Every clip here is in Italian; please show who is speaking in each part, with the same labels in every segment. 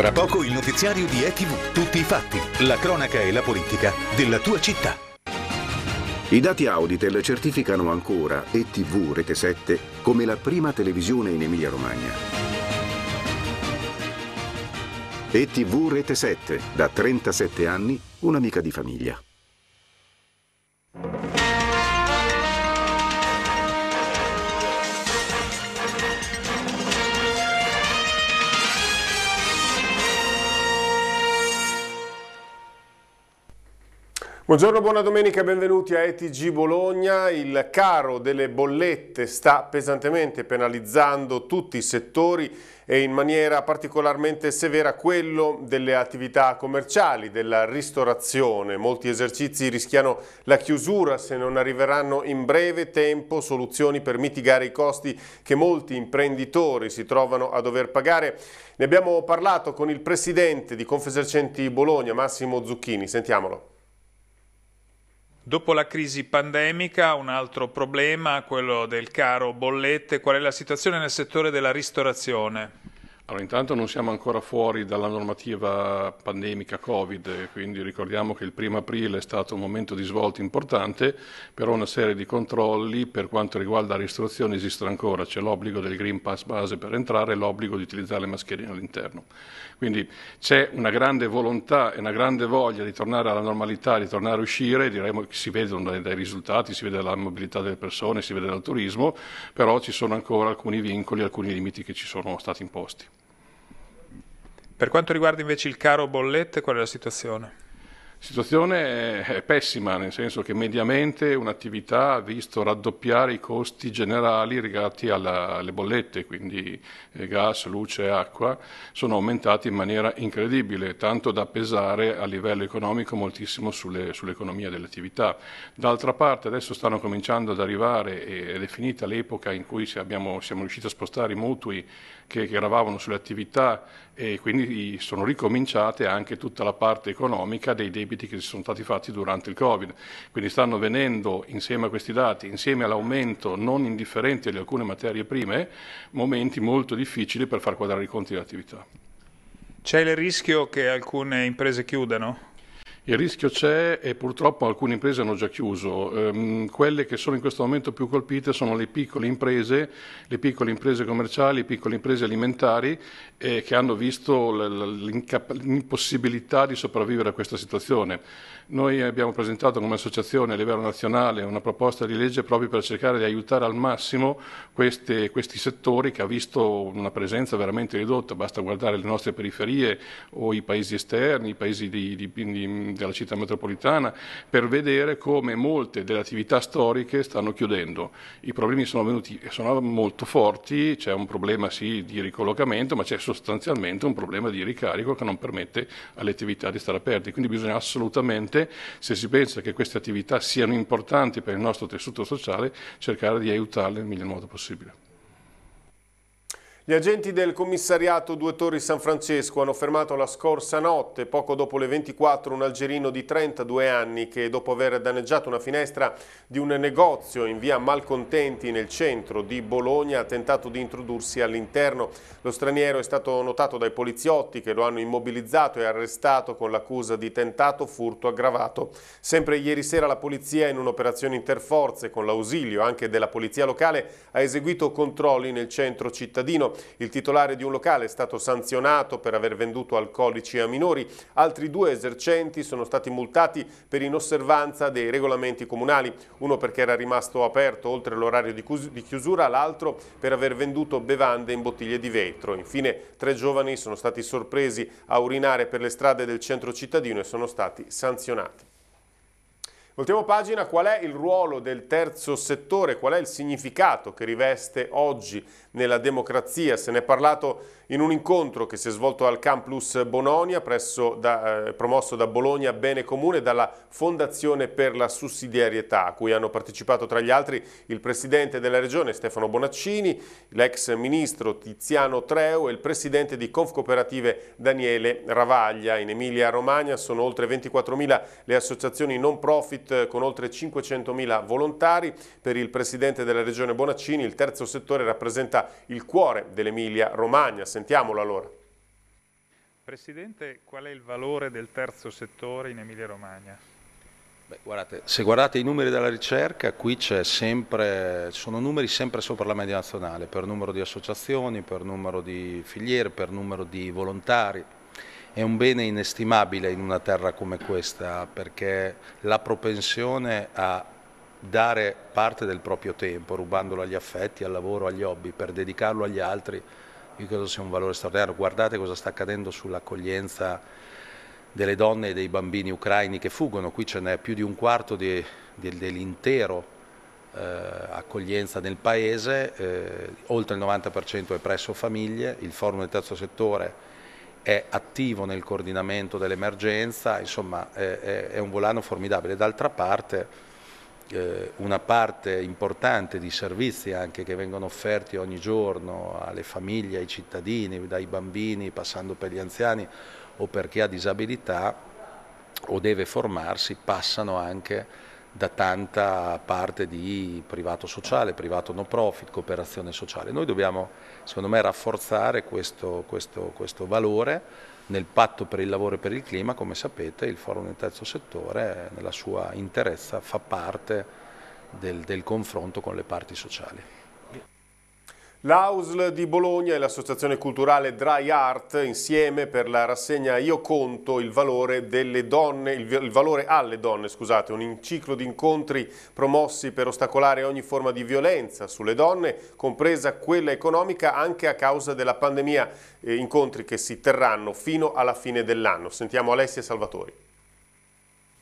Speaker 1: Tra poco il notiziario di ETV, tutti i fatti, la cronaca e la politica della tua città. I dati Auditel certificano ancora ETV Rete 7 come la prima televisione in Emilia-Romagna. ETV Rete 7, da 37 anni, un'amica di famiglia. Buongiorno, buona domenica, benvenuti a ETG Bologna. Il caro delle bollette sta pesantemente penalizzando tutti i settori e in maniera particolarmente severa quello delle attività commerciali, della ristorazione. Molti esercizi rischiano la chiusura se non arriveranno in breve tempo soluzioni per mitigare i costi che molti imprenditori si trovano a dover pagare. Ne abbiamo parlato con il presidente di Confesercenti Bologna, Massimo Zucchini. Sentiamolo. Dopo la crisi pandemica, un altro problema, quello del caro bollette, qual è la situazione nel settore della ristorazione? Allora, intanto non siamo
Speaker 2: ancora fuori dalla normativa pandemica Covid, quindi ricordiamo che il primo aprile è stato un momento di svolta importante, però una serie di controlli per quanto riguarda la ristorazione esistono ancora, c'è l'obbligo del Green Pass base per entrare e l'obbligo di utilizzare le mascherine all'interno. Quindi c'è una grande volontà e una grande voglia di tornare alla normalità, di tornare a uscire, diremmo che si vedono dai, dai risultati, si vede la mobilità delle persone, si vede dal turismo, però ci sono ancora alcuni vincoli, alcuni limiti che ci sono stati imposti. Per quanto riguarda invece il caro bollette, qual è la situazione? Situazione è pessima, nel senso che mediamente un'attività ha visto raddoppiare i costi generali legati alla, alle bollette, quindi eh, gas, luce e acqua, sono aumentati in maniera incredibile, tanto da pesare a livello economico moltissimo sulle, sull'economia dell'attività. D'altra parte adesso stanno cominciando ad arrivare ed è finita l'epoca in cui abbiamo, siamo riusciti a spostare i mutui che, che gravavano sulle attività e quindi sono ricominciate anche tutta la parte economica dei debiti debiti che si sono stati fatti durante il Covid. Quindi stanno venendo insieme a questi dati, insieme all'aumento non indifferente di alcune materie prime, momenti molto difficili per far quadrare i conti dell'attività. C'è il rischio che alcune imprese chiudano? Il rischio c'è e purtroppo alcune imprese hanno già chiuso. Ehm, quelle che sono in questo momento più colpite sono le piccole imprese, le piccole imprese commerciali, le piccole imprese alimentari eh, che hanno visto l'impossibilità di sopravvivere a questa situazione. Noi abbiamo presentato come associazione a livello nazionale una proposta di legge proprio per cercare di aiutare al massimo queste, questi settori che ha visto una presenza veramente ridotta. Basta guardare le nostre periferie o i paesi esterni, i paesi di, di, di alla città metropolitana per vedere come molte delle attività storiche stanno chiudendo. I problemi sono venuti e sono molto forti, c'è un problema sì di ricollocamento, ma c'è sostanzialmente un problema di ricarico che non permette alle attività di stare aperte. Quindi bisogna assolutamente, se si pensa che queste attività siano importanti per il nostro tessuto sociale, cercare di aiutarle nel miglior modo possibile.
Speaker 1: Gli agenti del commissariato Due Torri San Francesco hanno fermato la scorsa notte, poco dopo le 24, un algerino di 32 anni che dopo aver danneggiato una finestra di un negozio in via Malcontenti nel centro di Bologna ha tentato di introdursi all'interno. Lo straniero è stato notato dai poliziotti che lo hanno immobilizzato e arrestato con l'accusa di tentato furto aggravato. Sempre ieri sera la polizia in un'operazione interforze con l'ausilio anche della polizia locale ha eseguito controlli nel centro cittadino. Il titolare di un locale è stato sanzionato per aver venduto alcolici a minori, altri due esercenti sono stati multati per inosservanza dei regolamenti comunali, uno perché era rimasto aperto oltre l'orario di chiusura, l'altro per aver venduto bevande in bottiglie di vetro. Infine tre giovani sono stati sorpresi a urinare per le strade del centro cittadino e sono stati sanzionati. Voltiamo pagina, qual è il ruolo del terzo settore, qual è il significato che riveste oggi nella democrazia? Se ne è parlato in un incontro che si è svolto al Campus Bononia, da, eh, promosso da Bologna Bene Comune dalla Fondazione per la Sussidiarietà, a cui hanno partecipato tra gli altri il Presidente della Regione Stefano Bonaccini, l'ex Ministro Tiziano Treu e il Presidente di Confcooperative Daniele Ravaglia. In Emilia-Romagna sono oltre 24.000 le associazioni non profit con oltre 500.000 volontari. Per il Presidente della Regione Bonaccini il terzo settore rappresenta il cuore dell'Emilia-Romagna, Sentiamolo allora. Presidente, qual è il valore del terzo settore in Emilia-Romagna?
Speaker 3: guardate, se guardate i numeri della ricerca, qui sempre, sono numeri sempre sopra la media nazionale, per numero di associazioni, per numero di filiere, per numero di volontari. È un bene inestimabile in una terra come questa, perché la propensione a dare parte del proprio tempo, rubandolo agli affetti, al lavoro, agli hobby, per dedicarlo agli altri, io credo sia un valore straordinario. Guardate cosa sta accadendo sull'accoglienza delle donne e dei bambini ucraini che fuggono, qui ce n'è più di un quarto di, di, dell'intero eh, accoglienza nel paese, eh, oltre il 90% è presso famiglie, il forum del terzo settore è attivo nel coordinamento dell'emergenza, insomma è, è, è un volano formidabile. D'altra parte eh, una parte importante di servizi anche che vengono offerti ogni giorno alle famiglie, ai cittadini, dai bambini, passando per gli anziani o per chi ha disabilità o deve formarsi, passano anche da tanta parte di privato sociale, privato no profit, cooperazione sociale. Noi dobbiamo, secondo me, rafforzare questo, questo, questo valore nel patto per il lavoro e per il clima, come sapete, il forum del terzo settore nella sua interezza fa parte del, del confronto con le parti sociali.
Speaker 1: L'AUSL di Bologna e l'associazione culturale Dry Art insieme per la rassegna Io conto il valore, delle donne, il valore alle donne, scusate, un ciclo di incontri promossi per ostacolare ogni forma di violenza sulle donne, compresa quella economica anche a causa della pandemia, eh, incontri che si terranno fino alla fine dell'anno. Sentiamo Alessia Salvatori.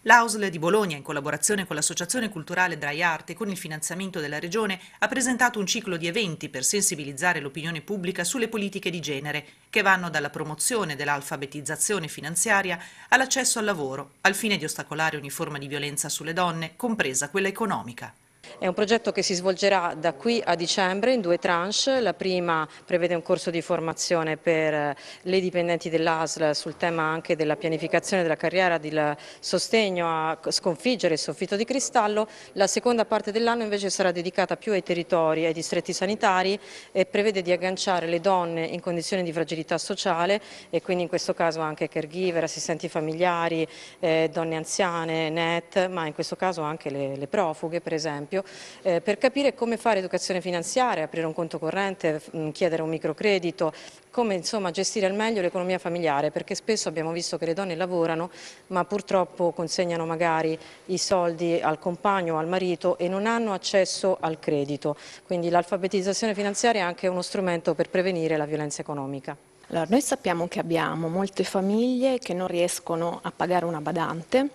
Speaker 4: L'AUSL di Bologna, in collaborazione con l'Associazione Culturale Dry Art e con il finanziamento della Regione, ha presentato un ciclo di eventi per sensibilizzare l'opinione pubblica sulle politiche di genere, che vanno dalla promozione dell'alfabetizzazione finanziaria all'accesso al lavoro, al fine di ostacolare ogni forma di violenza sulle donne, compresa quella economica.
Speaker 5: È un progetto che si svolgerà da qui a dicembre in due tranche. La prima prevede un corso di formazione per eh, le dipendenti dell'ASL sul tema anche della pianificazione della carriera, del sostegno a sconfiggere il soffitto di cristallo. La seconda parte dell'anno invece sarà dedicata più ai territori ai distretti sanitari e prevede di agganciare le donne in condizioni di fragilità sociale e quindi in questo caso anche caregiver, assistenti familiari, eh, donne anziane, net, ma in questo caso anche le, le profughe per esempio esempio, eh, per capire come fare educazione finanziaria, aprire un conto corrente, mm, chiedere un microcredito, come insomma, gestire al meglio l'economia familiare, perché spesso abbiamo visto che le donne lavorano ma purtroppo consegnano magari i soldi al compagno o al marito e non hanno accesso al credito. Quindi l'alfabetizzazione finanziaria è anche uno strumento per prevenire la violenza economica. Allora, noi sappiamo che abbiamo molte famiglie che non riescono a pagare una badante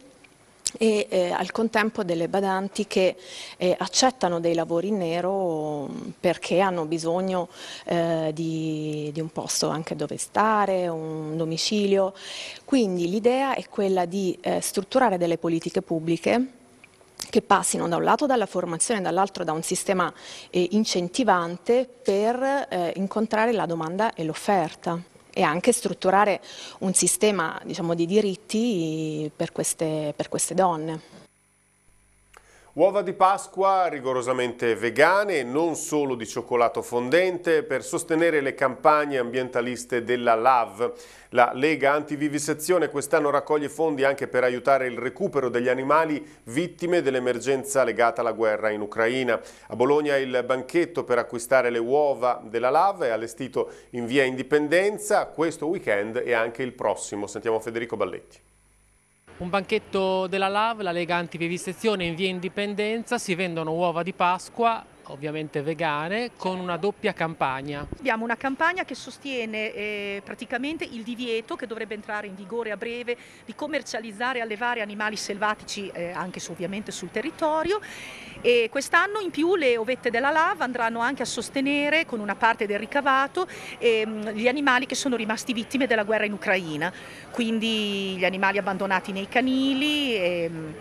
Speaker 5: e eh, al contempo delle badanti che eh, accettano dei lavori in nero perché hanno bisogno eh, di, di, un posto anche dove stare, un domicilio. Quindi l'idea è quella di eh, strutturare delle politiche pubbliche che passino da un lato dalla formazione e dall'altro da un sistema eh, incentivante per eh, incontrare la domanda e l'offerta e anche strutturare un sistema diciamo, di diritti per queste, per queste donne.
Speaker 1: Uova di Pasqua rigorosamente vegane, non solo di cioccolato fondente, per sostenere le campagne ambientaliste della LAV. La Lega Antivivisezione quest'anno raccoglie fondi anche per aiutare il recupero degli animali vittime dell'emergenza legata alla guerra in Ucraina. A Bologna il banchetto per acquistare le uova della LAV è allestito in via Indipendenza questo weekend e anche il prossimo. Sentiamo Federico Balletti.
Speaker 6: Un banchetto della LAV, la Lega Antivivisezione in via Indipendenza, si vendono uova di Pasqua ovviamente vegane, con una doppia campagna. Abbiamo una campagna che sostiene eh, praticamente il divieto che dovrebbe entrare in vigore a breve di commercializzare e allevare animali selvatici eh, anche su, ovviamente sul territorio e quest'anno in più le ovette della LAV andranno anche a sostenere con una parte del ricavato ehm, gli animali che sono rimasti vittime della guerra in Ucraina, quindi gli animali abbandonati nei canili. Ehm,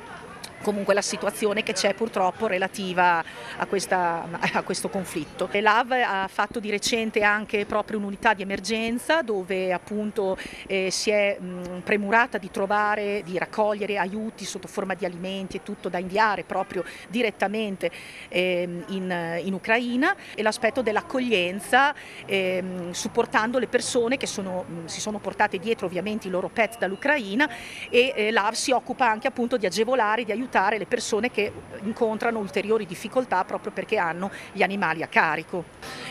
Speaker 6: comunque la situazione che c'è purtroppo relativa a, questa, a questo conflitto. L'AV ha fatto di recente anche proprio un'unità di emergenza dove appunto eh, si è mh, premurata di trovare, di raccogliere aiuti sotto forma di alimenti e tutto da inviare proprio direttamente eh, in, in, Ucraina e l'aspetto dell'accoglienza eh, supportando le persone che sono, mh, si sono portate dietro ovviamente i loro pet dall'Ucraina e eh, l'AV si occupa anche appunto di agevolare, di aiutare aiutare le persone che incontrano ulteriori difficoltà proprio perché hanno gli animali a carico.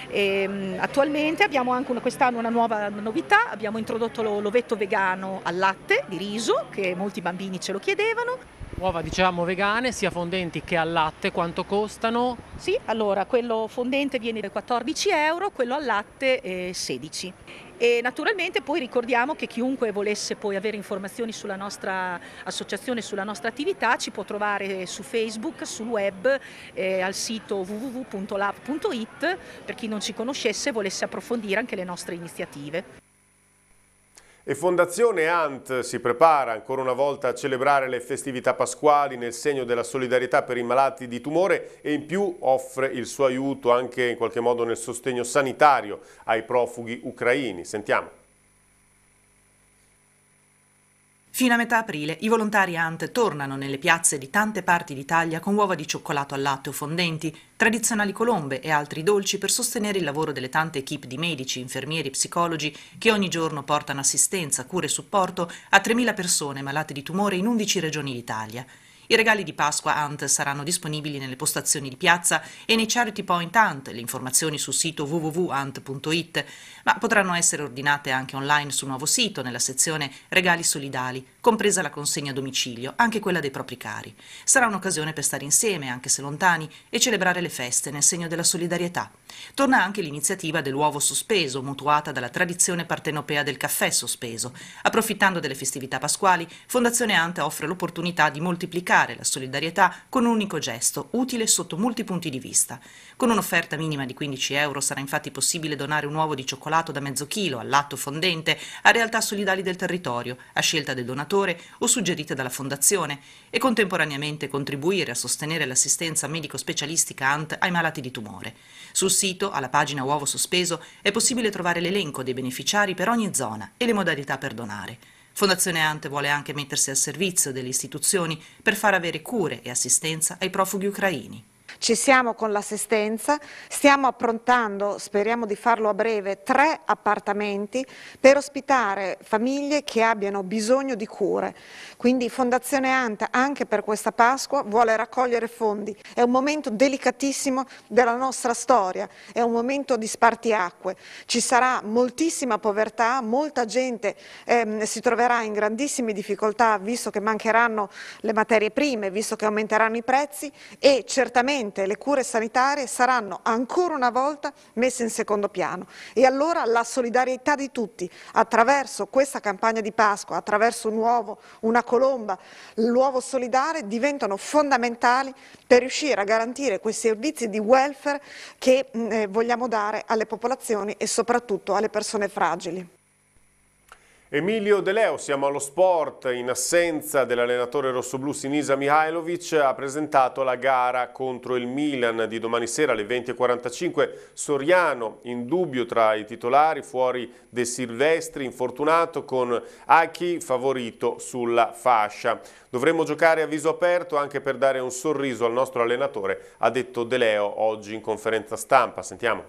Speaker 6: E, ehm, attualmente abbiamo anche una, quest'anno una nuova novità, abbiamo introdotto l'ovetto vegano al latte di riso che molti bambini ce lo chiedevano uova diciamo vegane sia fondenti che al latte quanto costano? Sì, allora quello fondente viene da 14 euro, quello al latte eh, 16. E naturalmente poi ricordiamo che chiunque volesse poi avere informazioni sulla nostra associazione, sulla nostra attività, ci può trovare eh, su Facebook, sul web, eh, al sito www.lab.it per chi non ci conoscesse e volesse approfondire anche le nostre iniziative.
Speaker 1: E Fondazione Ant si prepara ancora una volta a celebrare le festività pasquali nel segno della solidarietà per i malati di tumore e in più offre il suo aiuto anche in qualche modo nel sostegno sanitario ai profughi ucraini. Sentiamo.
Speaker 4: Fino a metà aprile i volontari ANT tornano nelle piazze di tante parti d'Italia con uova di cioccolato al latte o fondenti, tradizionali colombe e altri dolci per sostenere il lavoro delle tante equip di medici, infermieri e psicologi che ogni giorno portano assistenza, cura e supporto a 3.000 persone malate di tumore in 11 regioni d'Italia. I regali di Pasqua Ant saranno disponibili nelle postazioni di piazza e nei charity point Ant, le informazioni sul sito www.ant.it, ma potranno essere ordinate anche online sul nuovo sito nella sezione Regali solidali compresa la consegna a domicilio, anche quella dei propri cari. Sarà un'occasione per stare insieme, anche se lontani, e celebrare le feste nel segno della solidarietà. Torna anche l'iniziativa dell'uovo sospeso, mutuata dalla tradizione partenopea del caffè sospeso. Approfittando delle festività pasquali, Fondazione Anta offre l'opportunità di moltiplicare la solidarietà con un unico gesto, utile sotto molti punti di vista. Con un'offerta minima di 15 euro sarà infatti possibile donare un uovo di cioccolato da mezzo chilo all'atto fondente a realtà solidali del territorio, a scelta del donatore donatore o suggerite dalla Fondazione e contemporaneamente contribuire a sostenere l'assistenza medico-specialistica ANT ai malati di tumore. Sul sito, alla pagina Uovo Sospeso, è possibile trovare l'elenco dei beneficiari per ogni zona e le modalità per donare. Fondazione ANT vuole anche mettersi al servizio delle istituzioni per far avere cure e assistenza ai profughi ucraini.
Speaker 7: Ci siamo con l'assistenza, stiamo approntando, speriamo di farlo a breve, tre appartamenti per ospitare famiglie che abbiano bisogno di cure. Quindi Fondazione Anta anche per questa Pasqua vuole raccogliere fondi. È un momento delicatissimo della nostra storia, è un momento di spartiacque. Ci sarà moltissima povertà, molta gente ehm, si troverà in grandissime difficoltà visto che mancheranno le materie prime, visto che aumenteranno i prezzi e certamente Sicuramente le cure sanitarie saranno ancora una volta messe in secondo piano e allora la solidarietà di tutti attraverso questa campagna di Pasqua, attraverso un uovo, una colomba, l'uovo solidale diventano fondamentali per riuscire a garantire quei servizi di welfare che eh, vogliamo dare alle popolazioni e soprattutto alle persone fragili.
Speaker 1: Emilio De Leo, siamo allo sport, in assenza dell'allenatore rossoblu Sinisa Mihailovic, ha presentato la gara contro il Milan di domani sera alle 20.45. Soriano in dubbio tra i titolari, fuori De Silvestri, infortunato, con Aki favorito sulla fascia. Dovremmo giocare a viso aperto anche per dare un sorriso al nostro allenatore, ha detto De Leo oggi in conferenza stampa. Sentiamo.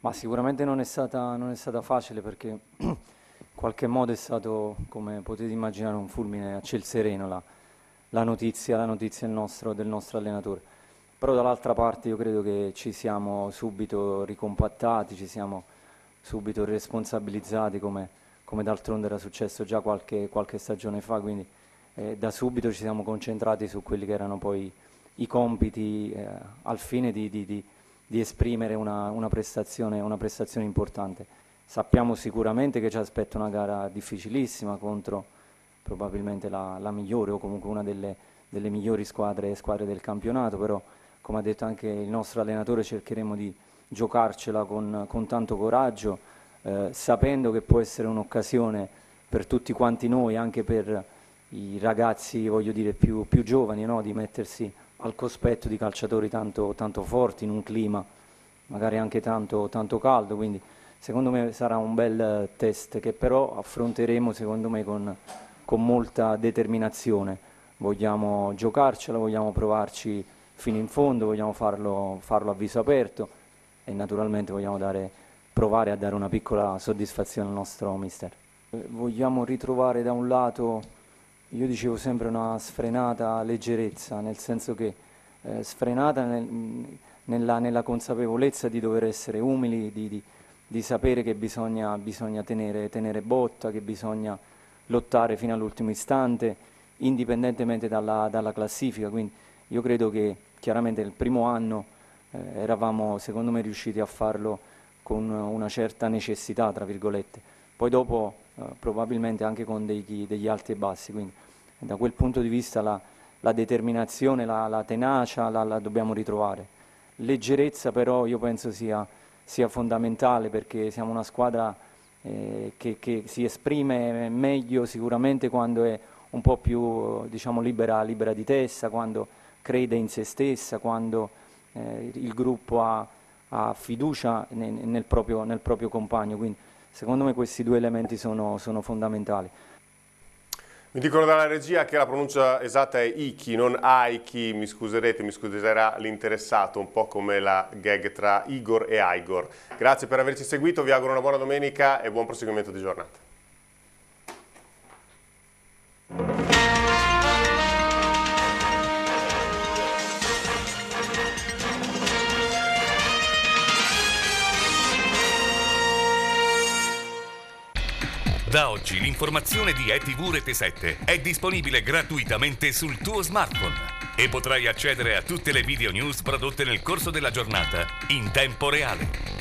Speaker 8: Ma sicuramente non è stata, non è stata facile perché... qualche modo è stato, come potete immaginare, un fulmine a ciel sereno la, la notizia, la notizia del nostro, del nostro allenatore. Però dall'altra parte io credo che ci siamo subito ricompattati, ci siamo subito responsabilizzati come, come d'altronde era successo già qualche, qualche stagione fa, quindi eh, da subito ci siamo concentrati su quelli che erano poi i compiti eh, al fine di, di, di, di esprimere una, una, prestazione, una prestazione importante. Sappiamo sicuramente che ci aspetta una gara difficilissima contro probabilmente la, la migliore o comunque una delle, delle migliori squadre, squadre, del campionato, però come ha detto anche il nostro allenatore cercheremo di giocarcela con, con tanto coraggio, eh, sapendo che può essere un'occasione per tutti quanti noi, anche per i ragazzi voglio dire, più, più, giovani, no? di mettersi al cospetto di calciatori tanto, tanto, forti in un clima magari anche tanto, tanto caldo. Quindi Secondo me sarà un bel eh, test che però affronteremo secondo me con, con molta determinazione. Vogliamo giocarcela, vogliamo provarci fino in fondo, vogliamo farlo, farlo a viso aperto e naturalmente vogliamo dare, provare a dare una piccola soddisfazione al nostro mister. Eh, vogliamo ritrovare da un lato, io dicevo sempre, una sfrenata leggerezza, nel senso che eh, sfrenata nel, nella, nella, consapevolezza di dover essere umili, di, di di sapere che bisogna, bisogna tenere, tenere, botta, che bisogna lottare fino all'ultimo istante, indipendentemente dalla, dalla, classifica. Quindi io credo che chiaramente nel primo anno eh, eravamo, secondo me, riusciti a farlo con una certa necessità, tra virgolette. Poi dopo eh, probabilmente anche con degli, degli, alti e bassi. Quindi da quel punto di vista la, la determinazione, la, la tenacia la, la dobbiamo ritrovare. Leggerezza però io penso sia sia fondamentale perché siamo una squadra eh, che, che, si esprime meglio sicuramente quando è un po' più diciamo, libera, libera, di testa, quando crede in se stessa, quando eh, il gruppo ha, ha fiducia nel, nel, proprio, nel, proprio, compagno. Quindi secondo me questi due elementi sono, sono fondamentali.
Speaker 1: Mi dicono dalla regia che la pronuncia esatta è Iki, non Aiki, mi scuserete, mi scuserà l'interessato, un po' come la gag tra Igor e Igor. Grazie per averci seguito, vi auguro una buona domenica e buon proseguimento di giornata. Da oggi l'informazione di ETV Rete 7 è disponibile gratuitamente sul tuo smartphone e potrai accedere a tutte le video news prodotte nel corso della giornata in tempo reale.